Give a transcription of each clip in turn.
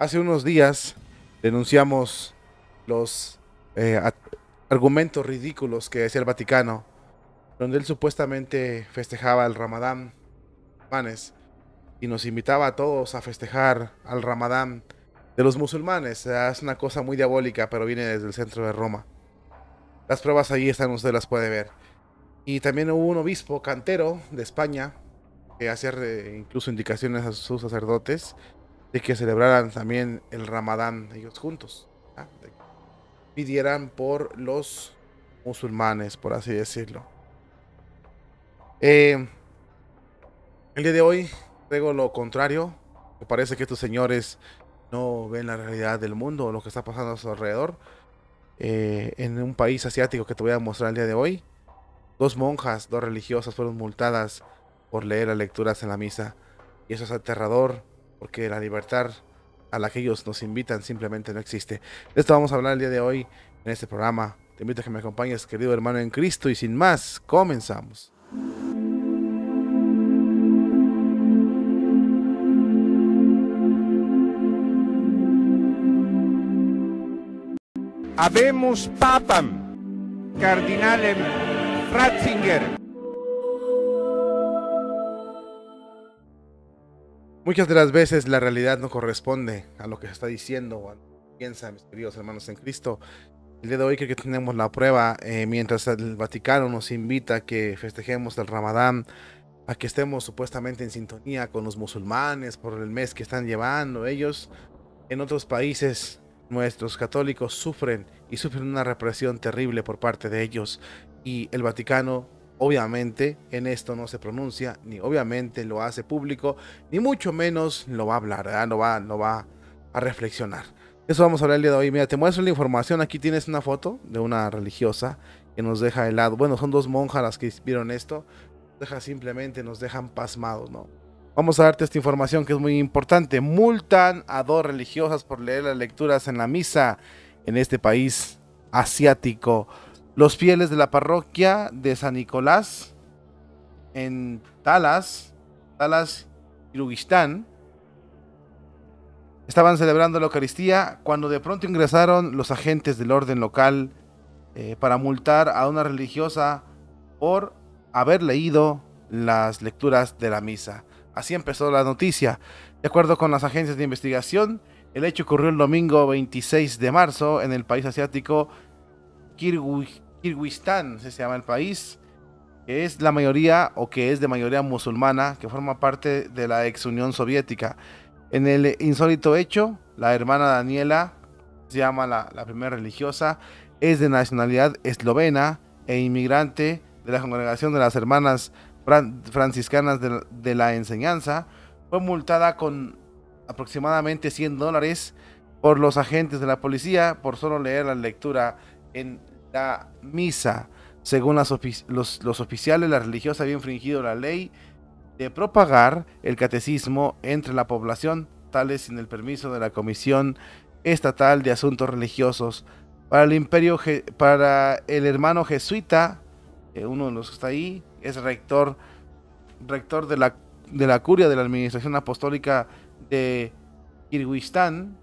Hace unos días denunciamos los eh, argumentos ridículos que decía el Vaticano, donde él supuestamente festejaba el Ramadán, musulmanes y nos invitaba a todos a festejar al Ramadán de los musulmanes. Es una cosa muy diabólica, pero viene desde el centro de Roma. Las pruebas ahí están, usted las puede ver. Y también hubo un obispo cantero de España que hacía incluso indicaciones a sus sacerdotes de que celebraran también el Ramadán ellos juntos. Pidieran por los musulmanes, por así decirlo. Eh, el día de hoy digo lo contrario. Me parece que estos señores no ven la realidad del mundo lo que está pasando a su alrededor. Eh, en un país asiático que te voy a mostrar el día de hoy, dos monjas, dos religiosas fueron multadas por leer las lecturas en la misa. Y eso es aterrador porque la libertad a la que ellos nos invitan simplemente no existe. De esto vamos a hablar el día de hoy en este programa. Te invito a que me acompañes, querido hermano en Cristo, y sin más, comenzamos. Habemos Papam, Cardinal Ratzinger. Muchas de las veces la realidad no corresponde a lo que se está diciendo o piensa, mis queridos hermanos en Cristo. El día de hoy creo que tenemos la prueba, eh, mientras el Vaticano nos invita a que festejemos el Ramadán, a que estemos supuestamente en sintonía con los musulmanes por el mes que están llevando ellos. En otros países nuestros católicos sufren y sufren una represión terrible por parte de ellos y el Vaticano Obviamente en esto no se pronuncia, ni obviamente lo hace público, ni mucho menos lo va a hablar, no va, no va a reflexionar. Eso vamos a hablar el día de hoy. Mira, te muestro la información. Aquí tienes una foto de una religiosa que nos deja helado. Bueno, son dos monjas las que vieron esto. deja simplemente, nos dejan pasmados, ¿no? Vamos a darte esta información que es muy importante. Multan a dos religiosas por leer las lecturas en la misa en este país asiático los fieles de la parroquia de San Nicolás en Talas, Talas, Kirguistán, estaban celebrando la Eucaristía cuando de pronto ingresaron los agentes del orden local eh, para multar a una religiosa por haber leído las lecturas de la misa. Así empezó la noticia. De acuerdo con las agencias de investigación, el hecho ocurrió el domingo 26 de marzo en el país asiático Kirguistán. Kirguistán, se llama el país, que es la mayoría o que es de mayoría musulmana, que forma parte de la ex Unión Soviética. En el insólito hecho, la hermana Daniela, se llama la, primera religiosa, es de nacionalidad eslovena e inmigrante de la congregación de las hermanas franciscanas de, de la enseñanza, fue multada con aproximadamente 100 dólares por los agentes de la policía por solo leer la lectura en la misa. Según los, oficiales, la religiosa había infringido la ley de propagar el catecismo entre la población, tales sin el permiso de la Comisión Estatal de Asuntos Religiosos. Para el imperio, para el hermano jesuita, eh, uno de los que está ahí, es rector, rector de la, de la curia de la Administración Apostólica de Kirguistán.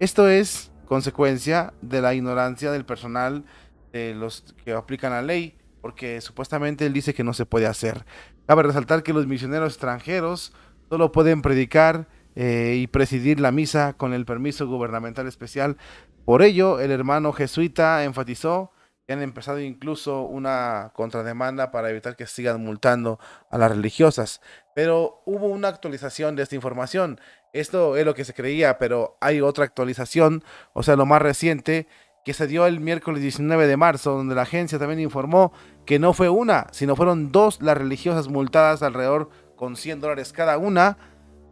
Esto es consecuencia de la ignorancia del personal de los que aplican la ley, porque supuestamente él dice que no se puede hacer. Cabe resaltar que los misioneros extranjeros solo pueden predicar eh, y presidir la misa con el permiso gubernamental especial. Por ello, el hermano jesuita enfatizó que han empezado incluso una contrademanda para evitar que sigan multando a las religiosas. Pero hubo una actualización de esta información. Esto es lo que se creía, pero hay otra actualización, o sea, lo más reciente, que se dio el miércoles 19 de marzo, donde la agencia también informó que no fue una, sino fueron dos las religiosas multadas alrededor con 100 dólares cada una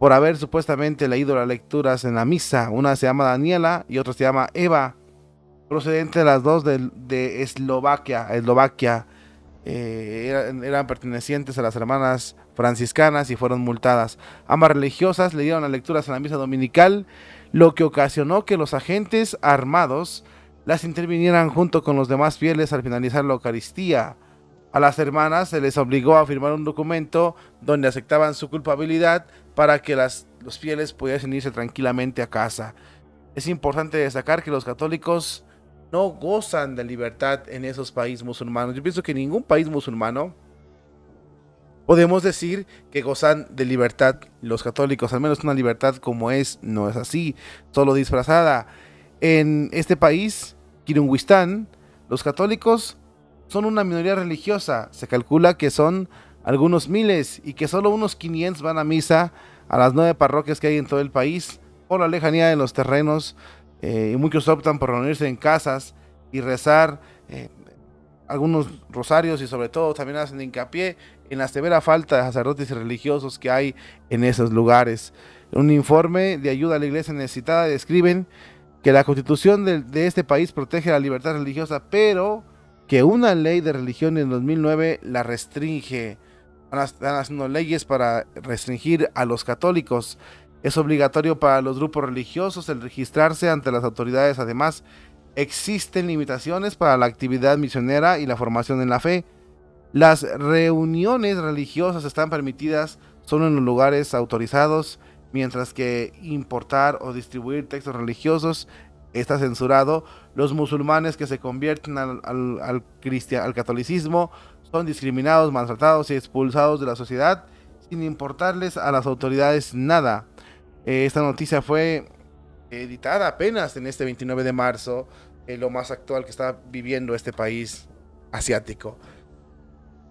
por haber supuestamente leído las lecturas en la misa. Una se llama Daniela y otra se llama Eva, procedente de las dos de, Eslovaquia. Eslovaquia eh, eran pertenecientes a las hermanas franciscanas y fueron multadas. Ambas religiosas le dieron las lecturas a la misa dominical, lo que ocasionó que los agentes armados las intervinieran junto con los demás fieles al finalizar la Eucaristía. A las hermanas se les obligó a firmar un documento donde aceptaban su culpabilidad para que las, los fieles pudiesen irse tranquilamente a casa. Es importante destacar que los católicos no gozan de libertad en esos países musulmanos. Yo pienso que ningún país musulmano podemos decir que gozan de libertad los católicos, al menos una libertad como es, no es así, solo disfrazada. En este país, Kirunguistán, los católicos son una minoría religiosa, se calcula que son algunos miles y que solo unos 500 van a misa a las nueve parroquias que hay en todo el país por la lejanía de los terrenos eh, y muchos optan por reunirse en casas y rezar eh, algunos rosarios y sobre todo también hacen hincapié en la severa falta de sacerdotes religiosos que hay en esos lugares. Un informe de ayuda a la iglesia necesitada describen que la constitución de, de este país protege la libertad religiosa, pero que una ley de religión en 2009 la restringe. Están haciendo leyes para restringir a los católicos. Es obligatorio para los grupos religiosos el registrarse ante las autoridades. Además, existen limitaciones para la actividad misionera y la formación en la fe. Las reuniones religiosas están permitidas solo en los lugares autorizados, mientras que importar o distribuir textos religiosos está censurado. Los musulmanes que se convierten al, al, catolicismo son discriminados, maltratados y expulsados de la sociedad, sin importarles a las autoridades nada. Eh, esta noticia fue editada apenas en este 29 de marzo, eh, lo más actual que está viviendo este país asiático.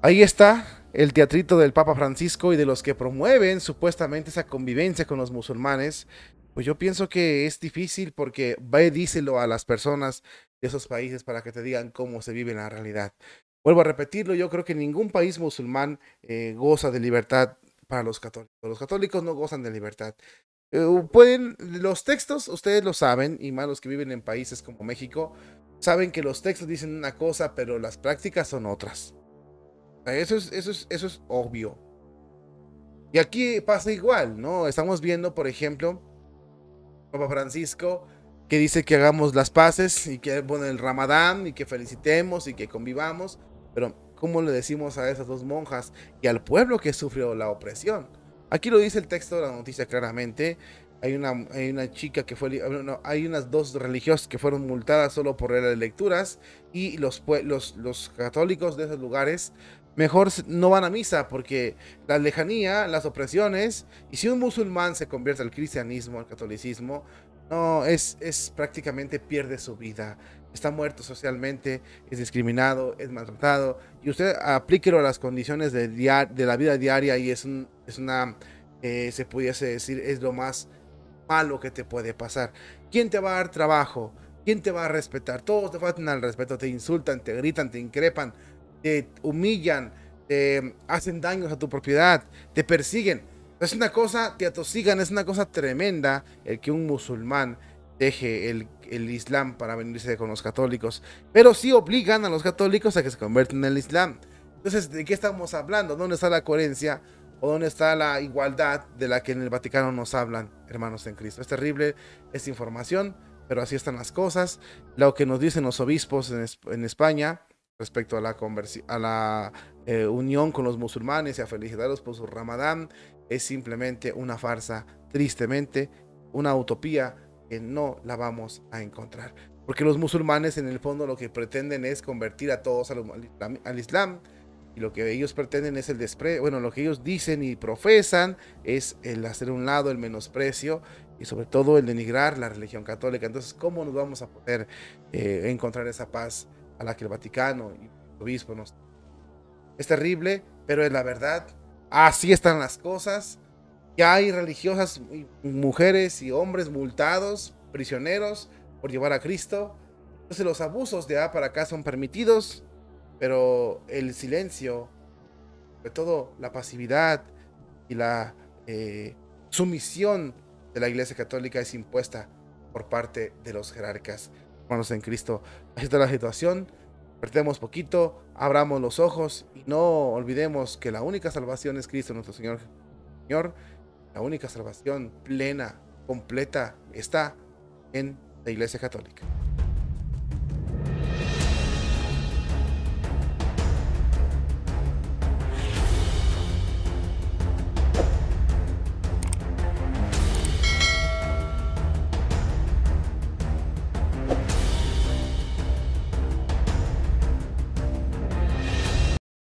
Ahí está el teatrito del Papa Francisco y de los que promueven supuestamente esa convivencia con los musulmanes. Pues yo pienso que es difícil porque ve, díselo a las personas de esos países para que te digan cómo se vive en la realidad. Vuelvo a repetirlo, yo creo que ningún país musulmán eh, goza de libertad para los católicos. Los católicos no gozan de libertad. Eh, pueden, los textos, ustedes lo saben, y más los que viven en países como México, saben que los textos dicen una cosa, pero las prácticas son otras. Eso es, eso es, eso es obvio. Y aquí pasa igual, ¿no? Estamos viendo, por ejemplo, Papa Francisco que dice que hagamos las paces y que bueno el Ramadán y que felicitemos y que convivamos, pero ¿cómo le decimos a esas dos monjas y al pueblo que sufrió la opresión? Aquí lo dice el texto de la noticia claramente, hay una, una chica que fue. No, hay unas dos religiosas que fueron multadas solo por las lecturas. Y los, los, los católicos de esos lugares mejor no van a misa porque la lejanía, las opresiones. Y si un musulmán se convierte al cristianismo, al catolicismo, no, es, es prácticamente pierde su vida está muerto socialmente, es discriminado, es maltratado, y usted aplíquelo a las condiciones de, de la vida diaria y es, un, es una, eh, se pudiese decir, es lo más malo que te puede pasar. ¿Quién te va a dar trabajo? ¿Quién te va a respetar? Todos te faltan al respeto, te insultan, te gritan, te increpan, te humillan, te hacen daños a tu propiedad, te persiguen. Es una cosa, te atosigan, es una cosa tremenda el que un musulmán deje el, el, Islam para venirse con los católicos. Pero si obligan a los católicos a que se conviertan en el Islam. Entonces, ¿de qué estamos hablando? ¿Dónde está la coherencia? ¿O dónde está la igualdad de la que en el Vaticano nos hablan, hermanos en Cristo? Es terrible esta información, pero así están las cosas. Lo que nos dicen los obispos en, España respecto a la, a la eh, unión con los musulmanes y a felicitarlos por su ramadán es simplemente una farsa, tristemente, una utopía que no la vamos a encontrar. Porque los musulmanes en el fondo lo que pretenden es convertir a todos al islam y lo que ellos pretenden es el desprecio, bueno, lo que ellos dicen y profesan es el hacer un lado, el menosprecio y sobre todo el denigrar la religión católica. Entonces, ¿cómo nos vamos a poder eh, encontrar esa paz a la que el Vaticano y el obispo nos... Es terrible, pero es la verdad. Así están las cosas. Ya hay religiosas, mujeres y hombres multados, prisioneros por llevar a Cristo. Entonces los abusos de A para acá son permitidos pero el silencio, sobre todo la pasividad y la eh, sumisión de la Iglesia Católica es impuesta por parte de los jerarcas. Hermanos en Cristo, ahí está la situación. Perdemos poquito, abramos los ojos y no olvidemos que la única salvación es Cristo, nuestro Señor. Señor, la única salvación plena, completa, está en la Iglesia Católica.